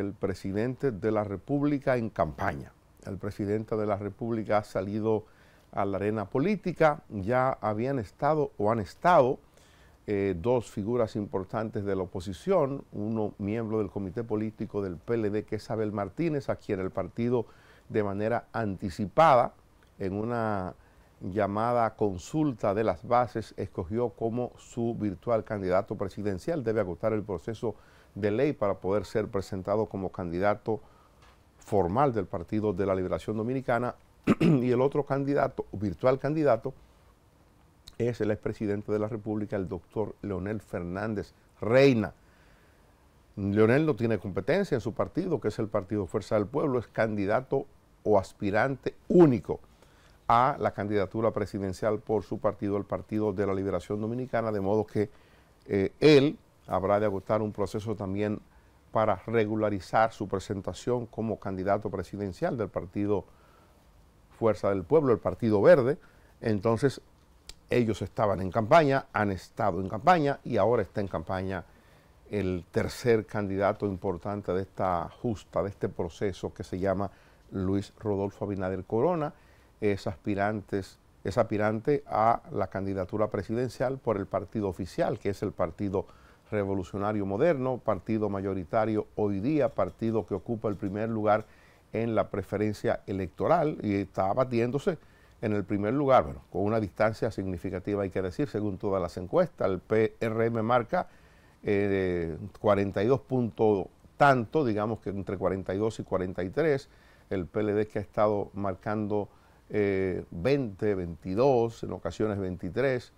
el presidente de la República en campaña. El presidente de la República ha salido a la arena política, ya habían estado o han estado eh, dos figuras importantes de la oposición, uno miembro del comité político del PLD, que es Abel Martínez, a quien el partido de manera anticipada, en una llamada consulta de las bases, escogió como su virtual candidato presidencial, debe agotar el proceso de ley para poder ser presentado como candidato formal del Partido de la Liberación Dominicana y el otro candidato, virtual candidato, es el expresidente de la República, el doctor Leonel Fernández Reina. Leonel no tiene competencia en su partido, que es el Partido Fuerza del Pueblo, es candidato o aspirante único a la candidatura presidencial por su partido, el Partido de la Liberación Dominicana, de modo que eh, él habrá de agotar un proceso también para regularizar su presentación como candidato presidencial del partido Fuerza del Pueblo, el Partido Verde. Entonces, ellos estaban en campaña, han estado en campaña y ahora está en campaña el tercer candidato importante de esta justa, de este proceso que se llama Luis Rodolfo Abinader Corona, es, es aspirante a la candidatura presidencial por el partido oficial, que es el partido Revolucionario Moderno, partido mayoritario hoy día, partido que ocupa el primer lugar en la preferencia electoral y está batiéndose en el primer lugar, bueno, con una distancia significativa hay que decir, según todas las encuestas, el PRM marca 42 eh, puntos tanto, digamos que entre 42 y 43, el PLD que ha estado marcando 20, eh, 22, en ocasiones 23,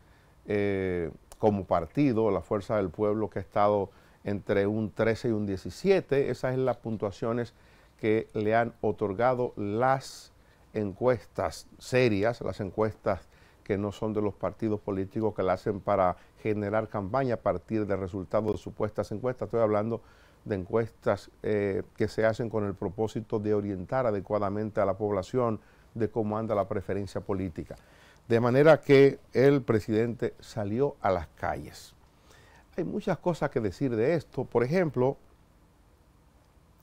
como partido, la Fuerza del Pueblo que ha estado entre un 13 y un 17. Esas son las puntuaciones que le han otorgado las encuestas serias, las encuestas que no son de los partidos políticos que la hacen para generar campaña a partir del resultado de supuestas encuestas. Estoy hablando de encuestas eh, que se hacen con el propósito de orientar adecuadamente a la población de cómo anda la preferencia política. De manera que el presidente salió a las calles. Hay muchas cosas que decir de esto. Por ejemplo,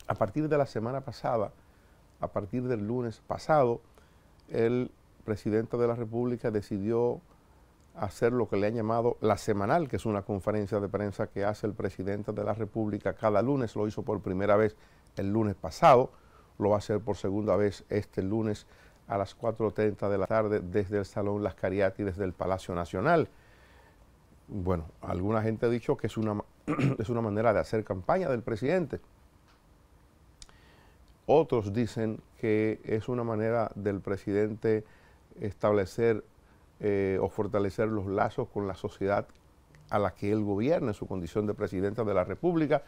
a partir de la semana pasada, a partir del lunes pasado, el presidente de la República decidió hacer lo que le han llamado la semanal, que es una conferencia de prensa que hace el presidente de la República cada lunes, lo hizo por primera vez el lunes pasado, lo va a hacer por segunda vez este lunes a las 4.30 de la tarde desde el Salón Las Cariati, desde el Palacio Nacional. Bueno, alguna gente ha dicho que es una, es una manera de hacer campaña del presidente. Otros dicen que es una manera del presidente establecer eh, o fortalecer los lazos con la sociedad a la que él gobierna en su condición de presidente de la República.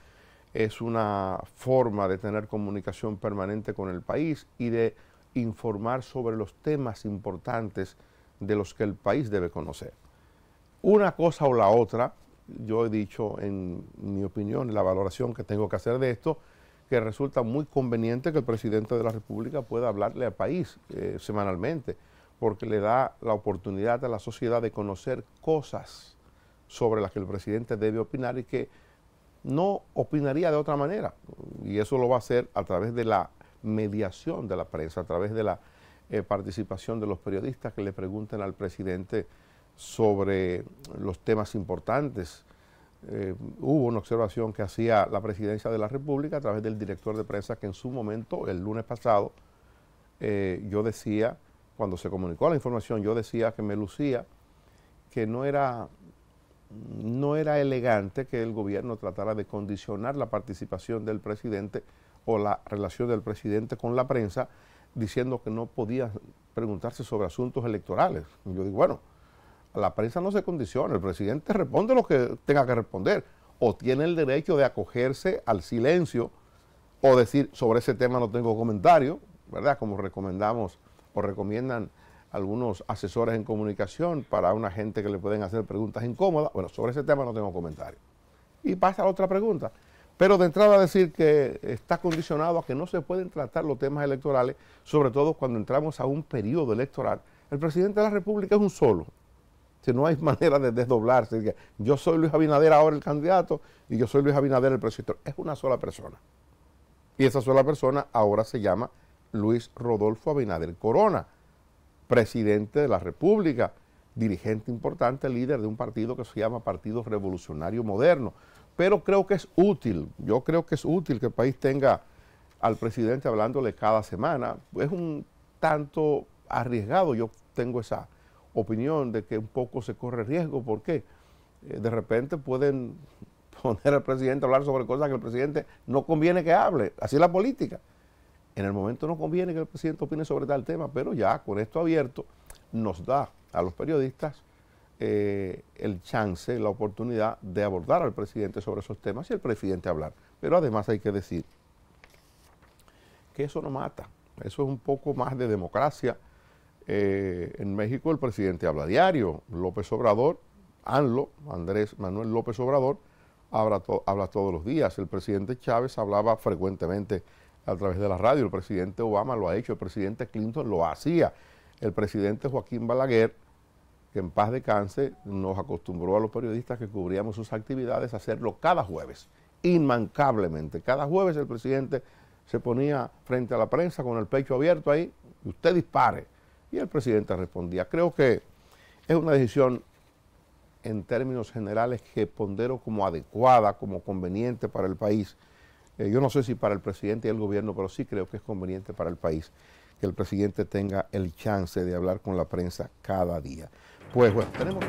Es una forma de tener comunicación permanente con el país y de informar sobre los temas importantes de los que el país debe conocer. Una cosa o la otra, yo he dicho en mi opinión, la valoración que tengo que hacer de esto, que resulta muy conveniente que el presidente de la República pueda hablarle al país eh, semanalmente, porque le da la oportunidad a la sociedad de conocer cosas sobre las que el presidente debe opinar y que no opinaría de otra manera. Y eso lo va a hacer a través de la mediación de la prensa, a través de la eh, participación de los periodistas que le pregunten al presidente sobre los temas importantes. Eh, hubo una observación que hacía la presidencia de la República a través del director de prensa que en su momento, el lunes pasado, eh, yo decía, cuando se comunicó la información, yo decía que me lucía que no era, no era elegante que el gobierno tratara de condicionar la participación del presidente o la relación del presidente con la prensa diciendo que no podía preguntarse sobre asuntos electorales. yo digo, bueno, la prensa no se condiciona, el presidente responde lo que tenga que responder o tiene el derecho de acogerse al silencio o decir sobre ese tema no tengo comentario, ¿verdad? Como recomendamos o recomiendan algunos asesores en comunicación para una gente que le pueden hacer preguntas incómodas. Bueno, sobre ese tema no tengo comentario. Y pasa a la otra pregunta. Pero de entrada decir que está condicionado a que no se pueden tratar los temas electorales, sobre todo cuando entramos a un periodo electoral. El presidente de la República es un solo. Si no hay manera de desdoblarse, yo soy Luis Abinader ahora el candidato y yo soy Luis Abinader el presidente. Es una sola persona. Y esa sola persona ahora se llama Luis Rodolfo Abinader Corona, presidente de la República, dirigente importante, líder de un partido que se llama Partido Revolucionario Moderno pero creo que es útil, yo creo que es útil que el país tenga al presidente hablándole cada semana. Es un tanto arriesgado, yo tengo esa opinión de que un poco se corre riesgo, porque eh, de repente pueden poner al presidente a hablar sobre cosas que el presidente no conviene que hable, así es la política. En el momento no conviene que el presidente opine sobre tal tema, pero ya con esto abierto nos da a los periodistas eh, el chance, la oportunidad de abordar al presidente sobre esos temas y el presidente hablar. Pero además hay que decir que eso no mata, eso es un poco más de democracia. Eh, en México el presidente habla diario, López Obrador, ANLO, Andrés Manuel López Obrador, habla, habla todos los días. El presidente Chávez hablaba frecuentemente a través de la radio, el presidente Obama lo ha hecho, el presidente Clinton lo hacía, el presidente Joaquín Balaguer que en paz de cáncer nos acostumbró a los periodistas que cubríamos sus actividades a hacerlo cada jueves, inmancablemente. Cada jueves el presidente se ponía frente a la prensa con el pecho abierto ahí, y usted dispare. Y el presidente respondía. Creo que es una decisión en términos generales que pondero como adecuada, como conveniente para el país. Eh, yo no sé si para el presidente y el gobierno, pero sí creo que es conveniente para el país que el presidente tenga el chance de hablar con la prensa cada día. Pues bueno, tenemos...